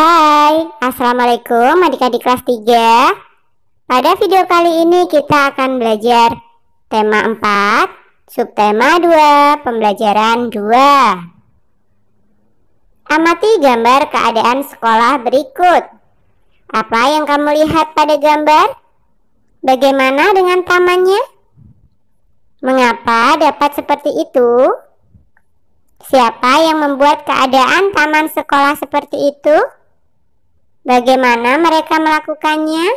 Hai, Assalamualaikum adik-adik kelas 3 Pada video kali ini kita akan belajar tema 4, subtema 2, pembelajaran 2 Amati gambar keadaan sekolah berikut Apa yang kamu lihat pada gambar? Bagaimana dengan tamannya? Mengapa dapat seperti itu? Siapa yang membuat keadaan taman sekolah seperti itu? Bagaimana mereka melakukannya?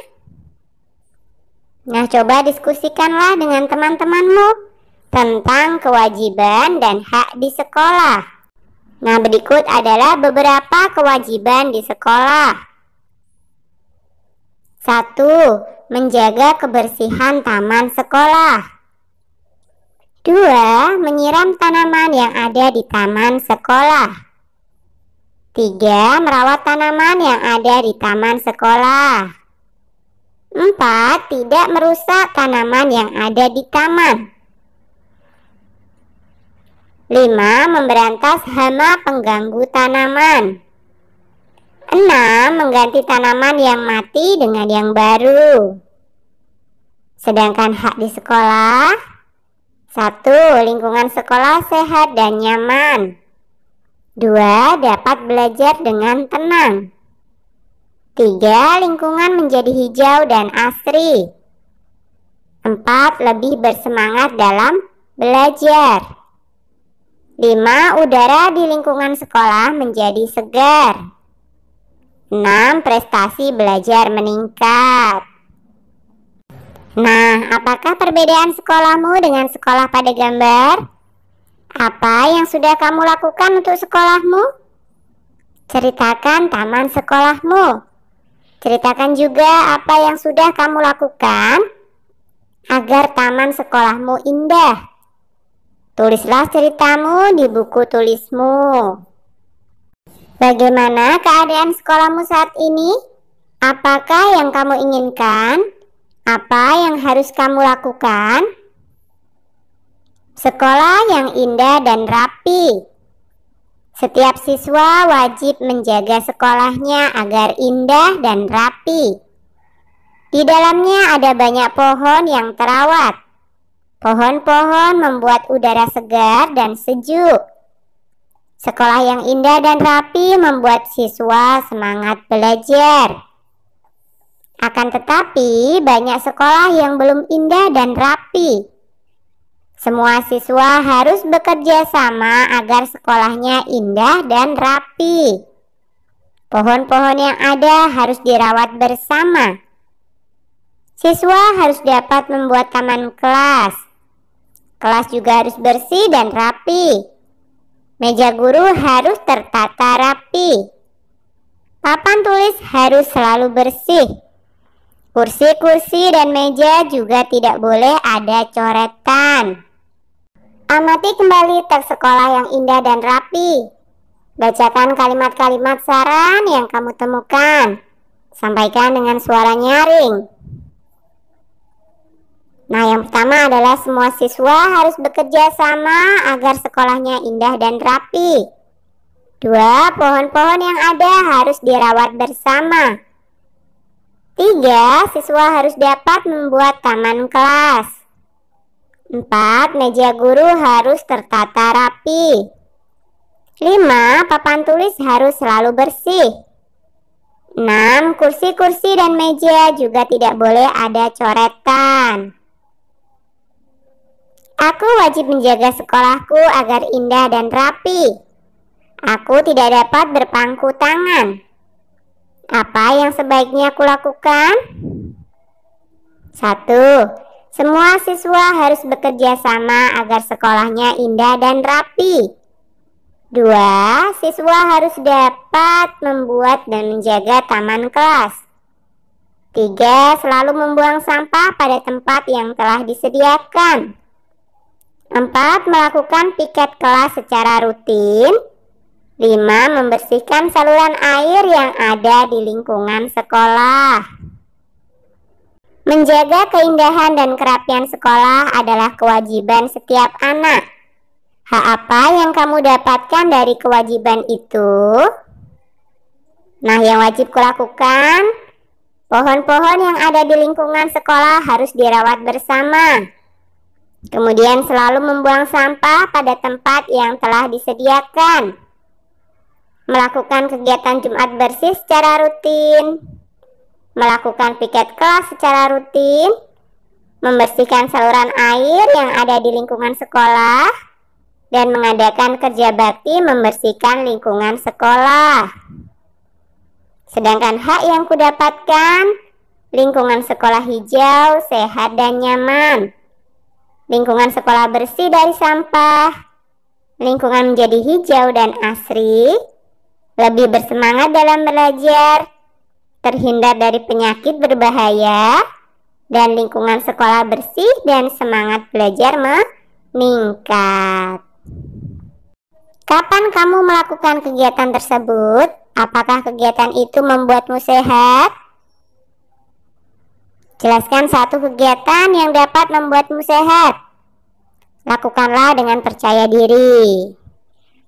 Nah, coba diskusikanlah dengan teman-temanmu tentang kewajiban dan hak di sekolah. Nah, berikut adalah beberapa kewajiban di sekolah. 1. Menjaga kebersihan taman sekolah. 2. Menyiram tanaman yang ada di taman sekolah. 3. Merawat tanaman yang ada di taman sekolah 4. Tidak merusak tanaman yang ada di taman 5. Memberantas hama pengganggu tanaman 6. Mengganti tanaman yang mati dengan yang baru Sedangkan hak di sekolah 1. Lingkungan sekolah sehat dan nyaman Dua, dapat belajar dengan tenang. Tiga, lingkungan menjadi hijau dan asri. Empat, lebih bersemangat dalam belajar. Lima, udara di lingkungan sekolah menjadi segar. Enam, prestasi belajar meningkat. Nah, apakah perbedaan sekolahmu dengan sekolah pada gambar? Apa yang sudah kamu lakukan untuk sekolahmu? Ceritakan taman sekolahmu. Ceritakan juga apa yang sudah kamu lakukan agar taman sekolahmu indah. Tulislah ceritamu di buku tulismu. Bagaimana keadaan sekolahmu saat ini? Apakah yang kamu inginkan? Apa yang harus kamu lakukan? Sekolah yang indah dan rapi. Setiap siswa wajib menjaga sekolahnya agar indah dan rapi. Di dalamnya ada banyak pohon yang terawat. Pohon-pohon membuat udara segar dan sejuk. Sekolah yang indah dan rapi membuat siswa semangat belajar. Akan tetapi, banyak sekolah yang belum indah dan rapi. Semua siswa harus bekerja sama agar sekolahnya indah dan rapi. Pohon-pohon yang ada harus dirawat bersama. Siswa harus dapat membuat taman kelas. Kelas juga harus bersih dan rapi. Meja guru harus tertata rapi. Papan tulis harus selalu bersih. Kursi-kursi dan meja juga tidak boleh ada coretan. Amati kembali teks sekolah yang indah dan rapi. Bacakan kalimat-kalimat saran yang kamu temukan. Sampaikan dengan suara nyaring. Nah, yang pertama adalah semua siswa harus bekerja sama agar sekolahnya indah dan rapi. Dua, pohon-pohon yang ada harus dirawat bersama. Tiga, siswa harus dapat membuat taman kelas. 4. Meja guru harus tertata rapi. 5. Papan tulis harus selalu bersih. 6. Kursi-kursi dan meja juga tidak boleh ada coretan. Aku wajib menjaga sekolahku agar indah dan rapi. Aku tidak dapat berpangku tangan. Apa yang sebaiknya aku lakukan? 1. Semua siswa harus bekerja sama agar sekolahnya indah dan rapi. Dua, siswa harus dapat membuat dan menjaga taman kelas. Tiga, selalu membuang sampah pada tempat yang telah disediakan. Empat, melakukan piket kelas secara rutin. Lima, membersihkan saluran air yang ada di lingkungan sekolah. Menjaga keindahan dan kerapian sekolah adalah kewajiban setiap anak. Hak apa yang kamu dapatkan dari kewajiban itu? Nah, yang wajib kulakukan, pohon-pohon yang ada di lingkungan sekolah harus dirawat bersama. Kemudian selalu membuang sampah pada tempat yang telah disediakan. Melakukan kegiatan Jumat bersih secara rutin, melakukan piket kelas secara rutin, membersihkan saluran air yang ada di lingkungan sekolah, dan mengadakan kerja bakti membersihkan lingkungan sekolah. Sedangkan hak yang kudapatkan, lingkungan sekolah hijau, sehat dan nyaman. Lingkungan sekolah bersih dari sampah. Lingkungan menjadi hijau dan asri. Lebih bersemangat dalam belajar terhindar dari penyakit berbahaya, dan lingkungan sekolah bersih dan semangat belajar meningkat. Kapan kamu melakukan kegiatan tersebut? Apakah kegiatan itu membuatmu sehat? Jelaskan satu kegiatan yang dapat membuatmu sehat. Lakukanlah dengan percaya diri.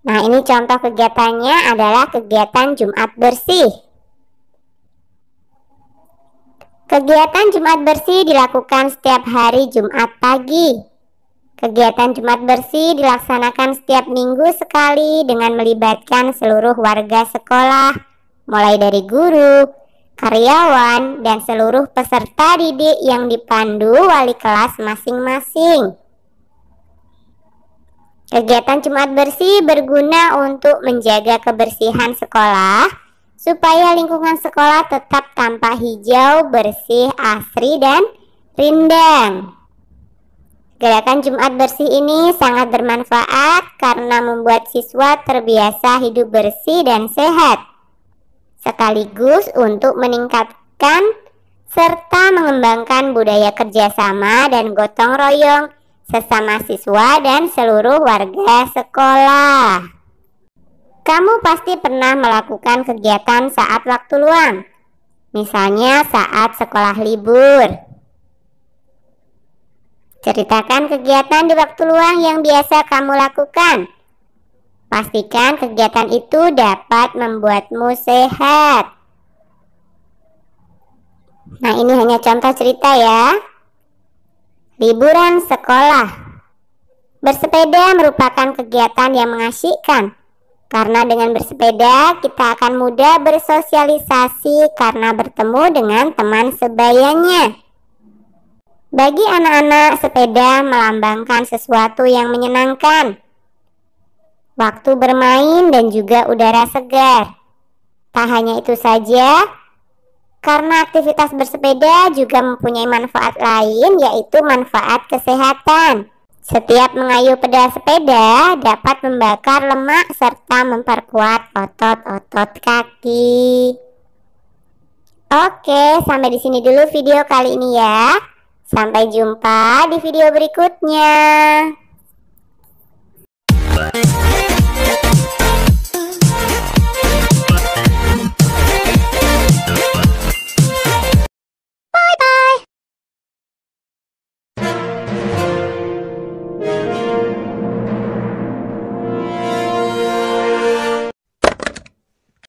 Nah, ini contoh kegiatannya adalah kegiatan Jumat bersih. Kegiatan Jumat bersih dilakukan setiap hari Jumat pagi. Kegiatan Jumat bersih dilaksanakan setiap minggu sekali dengan melibatkan seluruh warga sekolah, mulai dari guru, karyawan, dan seluruh peserta didik yang dipandu wali kelas masing-masing. Kegiatan Jumat bersih berguna untuk menjaga kebersihan sekolah supaya lingkungan sekolah tetap tampak hijau, bersih, asri, dan rindang. Gerakan Jumat Bersih ini sangat bermanfaat karena membuat siswa terbiasa hidup bersih dan sehat, sekaligus untuk meningkatkan serta mengembangkan budaya kerjasama dan gotong royong sesama siswa dan seluruh warga sekolah. Kamu pasti pernah melakukan kegiatan saat waktu luang, misalnya saat sekolah libur. Ceritakan kegiatan di waktu luang yang biasa kamu lakukan. Pastikan kegiatan itu dapat membuatmu sehat. Nah, ini hanya contoh cerita ya. Liburan sekolah bersepeda merupakan kegiatan yang mengasyikkan karena dengan bersepeda, kita akan mudah bersosialisasi karena bertemu dengan teman sebayanya. Bagi anak-anak, sepeda melambangkan sesuatu yang menyenangkan. Waktu bermain dan juga udara segar. Tak hanya itu saja, karena aktivitas bersepeda juga mempunyai manfaat lain, yaitu manfaat kesehatan. Setiap mengayuh pedal sepeda dapat membakar lemak serta memperkuat otot-otot kaki. Oke, sampai di sini dulu video kali ini ya. Sampai jumpa di video berikutnya.